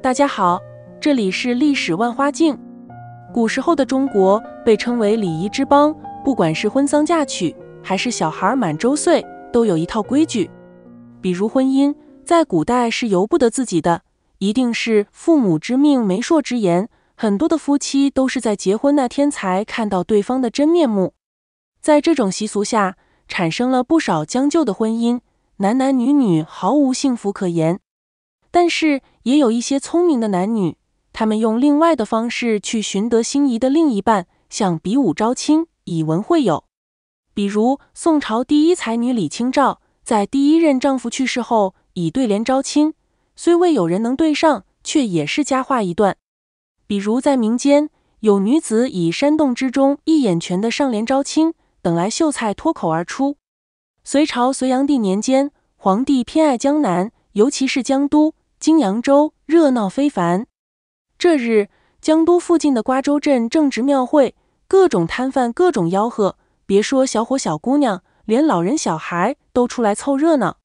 大家好，这里是历史万花镜。古时候的中国被称为礼仪之邦，不管是婚丧嫁娶，还是小孩满周岁，都有一套规矩。比如婚姻，在古代是由不得自己的，一定是父母之命、媒妁之言。很多的夫妻都是在结婚那天才看到对方的真面目。在这种习俗下，产生了不少将就的婚姻，男男女女毫无幸福可言。但是也有一些聪明的男女，他们用另外的方式去寻得心仪的另一半，像比武招亲，以文会友。比如宋朝第一才女李清照，在第一任丈夫去世后，以对联招亲，虽未有人能对上，却也是佳话一段。比如在民间，有女子以山洞之中一眼泉的上联招亲。等来秀才脱口而出：“隋朝隋炀帝年间，皇帝偏爱江南，尤其是江都、金扬州，热闹非凡。”这日，江都附近的瓜州镇正值庙会，各种摊贩、各种吆喝，别说小伙小姑娘，连老人小孩都出来凑热闹。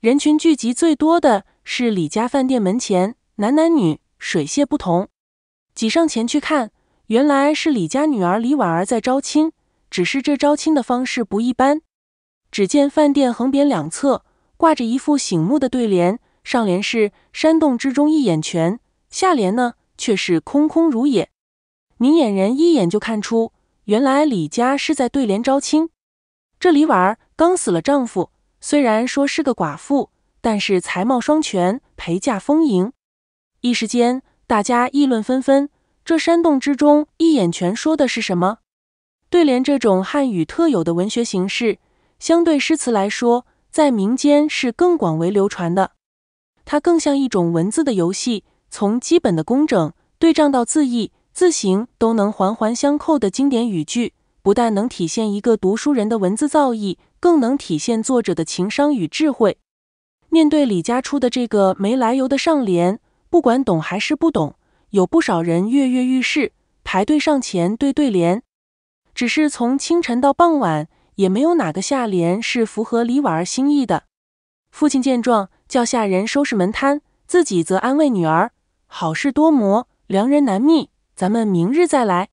人群聚集最多的是李家饭店门前，男男女水泄不通。挤上前去看，原来是李家女儿李婉儿在招亲。只是这招亲的方式不一般。只见饭店横匾两侧挂着一副醒目的对联，上联是“山洞之中一眼泉”，下联呢却是空空如也。明眼人一眼就看出，原来李家是在对联招亲。这李婉儿刚死了丈夫，虽然说是个寡妇，但是才貌双全，陪嫁丰盈。一时间，大家议论纷纷：这山洞之中一眼泉说的是什么？对联这种汉语特有的文学形式，相对诗词来说，在民间是更广为流传的。它更像一种文字的游戏，从基本的工整对仗到字义、字形都能环环相扣的经典语句，不但能体现一个读书人的文字造诣，更能体现作者的情商与智慧。面对李家出的这个没来由的上联，不管懂还是不懂，有不少人跃跃欲试，排队上前对对联。只是从清晨到傍晚，也没有哪个下联是符合李婉儿心意的。父亲见状，叫下人收拾门摊，自己则安慰女儿：“好事多磨，良人难觅，咱们明日再来。”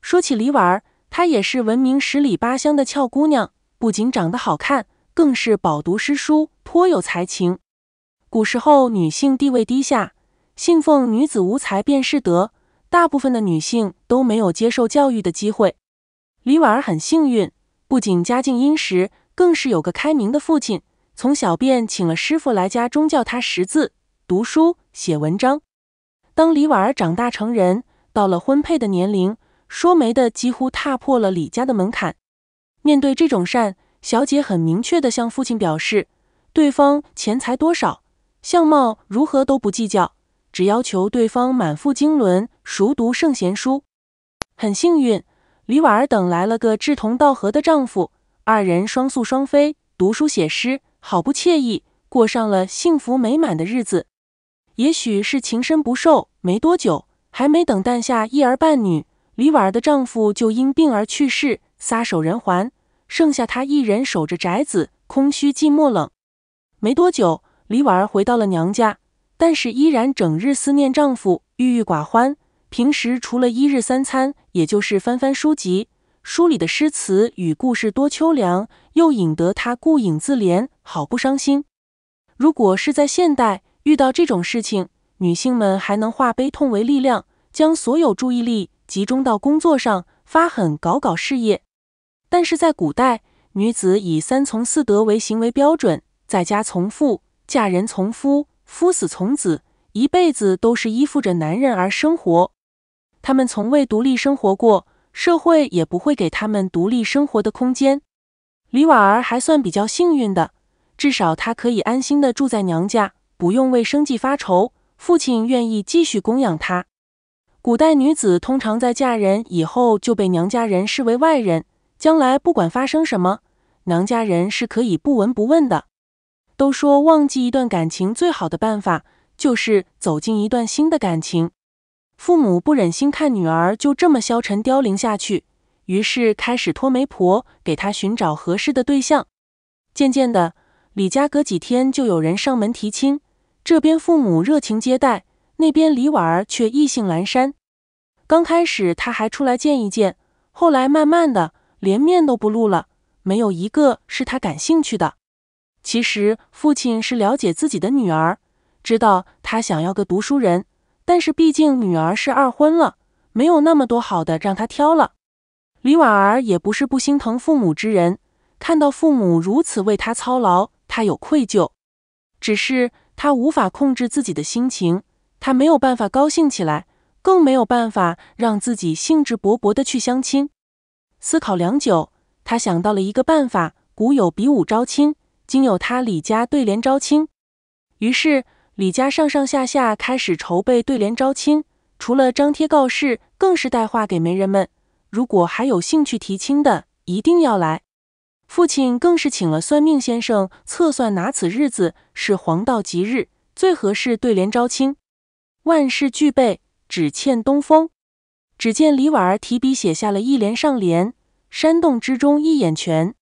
说起李婉儿，她也是闻名十里八乡的俏姑娘，不仅长得好看，更是饱读诗书，颇有才情。古时候女性地位低下，信奉女子无才便是德，大部分的女性都没有接受教育的机会。李婉儿很幸运，不仅家境殷实，更是有个开明的父亲。从小便请了师傅来家中教她识字、读书、写文章。当李婉儿长大成人，到了婚配的年龄，说媒的几乎踏破了李家的门槛。面对这种善，小姐很明确地向父亲表示，对方钱财多少、相貌如何都不计较，只要求对方满腹经纶、熟读圣贤书。很幸运。李婉儿等来了个志同道合的丈夫，二人双宿双飞，读书写诗，好不惬意，过上了幸福美满的日子。也许是情深不寿，没多久，还没等诞下一儿半女，李婉儿的丈夫就因病而去世，撒手人寰，剩下她一人守着宅子，空虚寂寞冷。没多久，李婉儿回到了娘家，但是依然整日思念丈夫，郁郁寡欢。平时除了一日三餐。也就是翻翻书籍，书里的诗词与故事多秋凉，又引得他顾影自怜，好不伤心。如果是在现代，遇到这种事情，女性们还能化悲痛为力量，将所有注意力集中到工作上，发狠搞搞事业。但是在古代，女子以三从四德为行为标准，在家从父，嫁人从夫，夫死从子，一辈子都是依附着男人而生活。他们从未独立生活过，社会也不会给他们独立生活的空间。李婉儿还算比较幸运的，至少她可以安心的住在娘家，不用为生计发愁。父亲愿意继续供养她。古代女子通常在嫁人以后就被娘家人视为外人，将来不管发生什么，娘家人是可以不闻不问的。都说忘记一段感情最好的办法就是走进一段新的感情。父母不忍心看女儿就这么消沉凋零下去，于是开始托媒婆给她寻找合适的对象。渐渐的，李家隔几天就有人上门提亲，这边父母热情接待，那边李婉儿却意兴阑珊。刚开始他还出来见一见，后来慢慢的连面都不露了，没有一个是他感兴趣的。其实父亲是了解自己的女儿，知道她想要个读书人。但是毕竟女儿是二婚了，没有那么多好的让她挑了。李婉儿也不是不心疼父母之人，看到父母如此为她操劳，她有愧疚。只是她无法控制自己的心情，她没有办法高兴起来，更没有办法让自己兴致勃勃地去相亲。思考良久，她想到了一个办法：古有比武招亲，今有她李家对联招亲。于是。李家上上下下开始筹备对联招亲，除了张贴告示，更是带话给媒人们：如果还有兴趣提亲的，一定要来。父亲更是请了算命先生测算，拿此日子是黄道吉日，最合适对联招亲。万事俱备，只欠东风。只见李婉儿提笔写下了一联：上联，山洞之中一眼泉。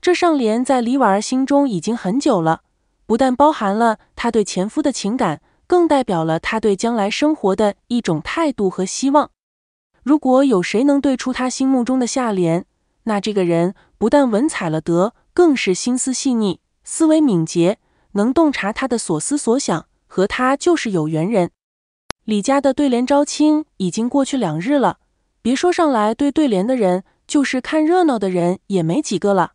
这上联在李婉儿心中已经很久了。不但包含了他对前夫的情感，更代表了他对将来生活的一种态度和希望。如果有谁能对出他心目中的下联，那这个人不但文采了得，更是心思细腻、思维敏捷，能洞察他的所思所想，和他就是有缘人。李家的对联招亲已经过去两日了，别说上来对对联的人，就是看热闹的人也没几个了。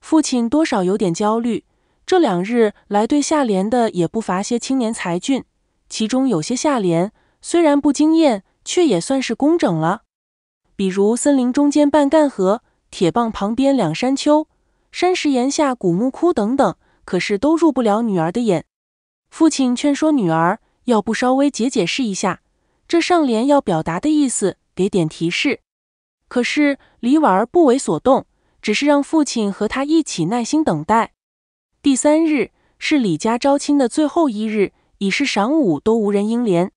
父亲多少有点焦虑。这两日来对下联的也不乏些青年才俊，其中有些下联虽然不惊艳，却也算是工整了。比如“森林中间半干河，铁棒旁边两山丘，山石岩下古墓窟”等等，可是都入不了女儿的眼。父亲劝说女儿，要不稍微解解释一下这上联要表达的意思，给点提示。可是李婉儿不为所动，只是让父亲和她一起耐心等待。第三日是李家招亲的最后一日，已是晌午，都无人应联。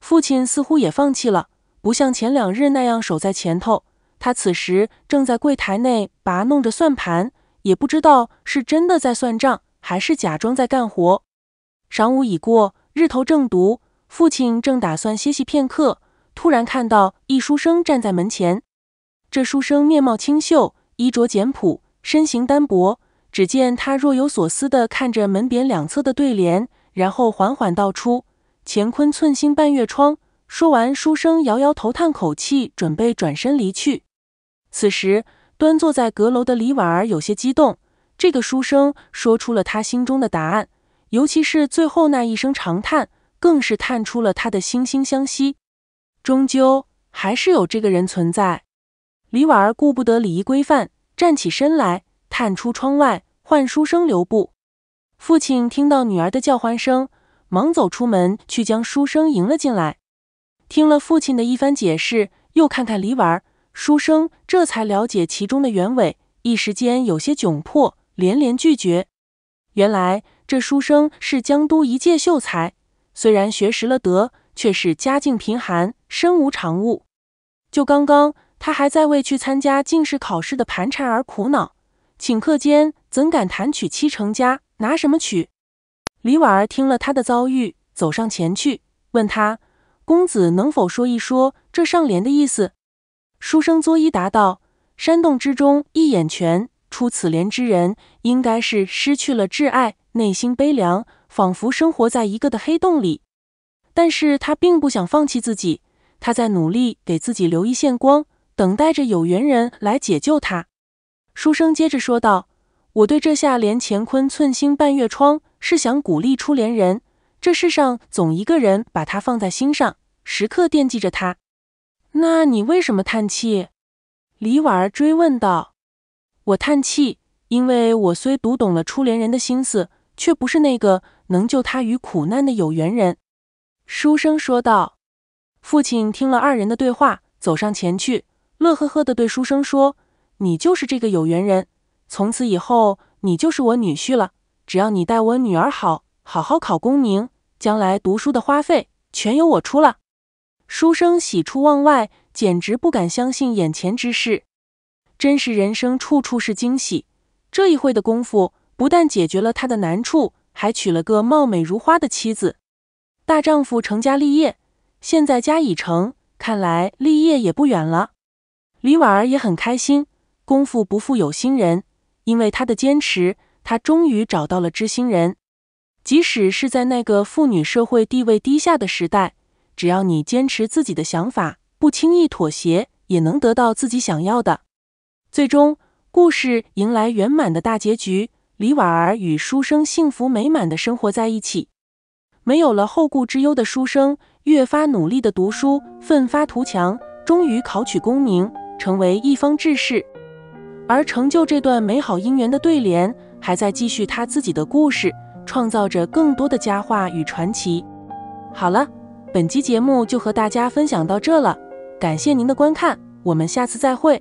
父亲似乎也放弃了，不像前两日那样守在前头。他此时正在柜台内拨弄着算盘，也不知道是真的在算账，还是假装在干活。晌午已过，日头正毒，父亲正打算歇息片刻，突然看到一书生站在门前。这书生面貌清秀，衣着简朴，身形单薄。只见他若有所思地看着门匾两侧的对联，然后缓缓道出：“乾坤寸心半月窗。”说完，书生摇摇头，叹口气，准备转身离去。此时，端坐在阁楼的李婉儿有些激动。这个书生说出了他心中的答案，尤其是最后那一声长叹，更是叹出了他的惺惺相惜。终究还是有这个人存在。李婉儿顾不得礼仪规范，站起身来。探出窗外，唤书生留步。父亲听到女儿的叫唤声，忙走出门去，将书生迎了进来。听了父亲的一番解释，又看看梨婉，书生这才了解其中的原委，一时间有些窘迫，连连拒绝。原来这书生是江都一介秀才，虽然学识了德，却是家境贫寒，身无长物。就刚刚，他还在为去参加进士考试的盘缠而苦恼。顷刻间，怎敢弹曲七成家？拿什么取？李婉儿听了他的遭遇，走上前去，问他：“公子能否说一说这上联的意思？”书生作揖答道：“山洞之中一眼泉，出此联之人应该是失去了挚爱，内心悲凉，仿佛生活在一个的黑洞里。但是他并不想放弃自己，他在努力给自己留一线光，等待着有缘人来解救他。”书生接着说道：“我对这下联‘乾坤寸心半月窗’是想鼓励初恋人，这世上总一个人把他放在心上，时刻惦记着他。那你为什么叹气？”李婉儿追问道。“我叹气，因为我虽读懂了初恋人的心思，却不是那个能救他于苦难的有缘人。”书生说道。父亲听了二人的对话，走上前去，乐呵呵的对书生说。你就是这个有缘人，从此以后你就是我女婿了。只要你待我女儿好，好好考功名，将来读书的花费全由我出了。书生喜出望外，简直不敢相信眼前之事，真是人生处处是惊喜。这一会的功夫，不但解决了他的难处，还娶了个貌美如花的妻子。大丈夫成家立业，现在家已成，看来立业也不远了。李婉儿也很开心。功夫不负有心人，因为他的坚持，他终于找到了知心人。即使是在那个妇女社会地位低下的时代，只要你坚持自己的想法，不轻易妥协，也能得到自己想要的。最终，故事迎来圆满的大结局，李婉儿与书生幸福美满的生活在一起。没有了后顾之忧的书生，越发努力的读书，奋发图强，终于考取功名，成为一方志士。而成就这段美好姻缘的对联，还在继续他自己的故事，创造着更多的佳话与传奇。好了，本期节目就和大家分享到这了，感谢您的观看，我们下次再会。